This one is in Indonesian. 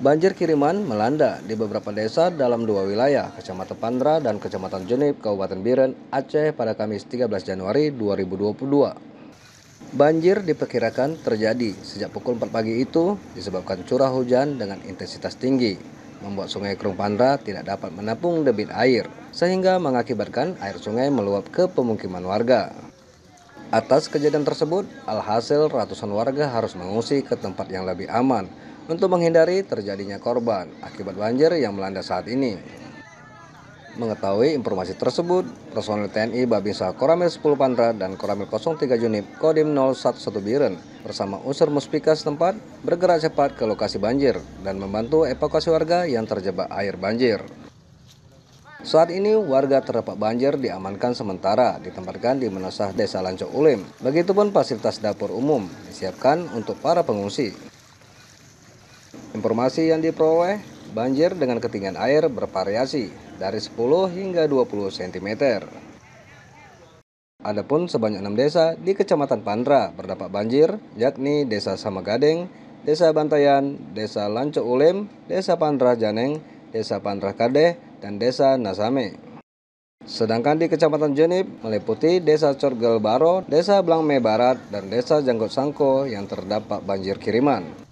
Banjir kiriman melanda di beberapa desa dalam dua wilayah, Kecamatan Pandra dan Kecamatan Jenip, Kabupaten Biren, Aceh pada Kamis 13 Januari 2022. Banjir diperkirakan terjadi sejak pukul 4 pagi itu disebabkan curah hujan dengan intensitas tinggi, membuat sungai Kerung Pandra tidak dapat menampung debit air, sehingga mengakibatkan air sungai meluap ke pemukiman warga. Atas kejadian tersebut, alhasil ratusan warga harus mengungsi ke tempat yang lebih aman untuk menghindari terjadinya korban akibat banjir yang melanda saat ini. Mengetahui informasi tersebut, personel TNI Babinsa Koramil 10 Pantra dan Koramil 03 Junip Kodim 011 Biren bersama unsur muspika setempat bergerak cepat ke lokasi banjir dan membantu evakuasi warga yang terjebak air banjir. Saat ini warga terdampak banjir diamankan sementara ditempatkan di Menasah Desa Lanco Ulim. Begitupun fasilitas dapur umum disiapkan untuk para pengungsi. Informasi yang diperoleh, banjir dengan ketinggian air bervariasi dari 10 hingga 20 cm. Adapun sebanyak 6 desa di Kecamatan Pandra berdampak banjir, yakni Desa Samagadeng, Desa Bantayan, Desa Lanco Ulem, Desa Pandra Janeng, Desa Pandra Kadeh, dan Desa Nasame. Sedangkan di Kecamatan Jenip meliputi Desa Corgel Baro, Desa Blangme Barat, dan Desa Janggot Sangko yang terdapat banjir kiriman.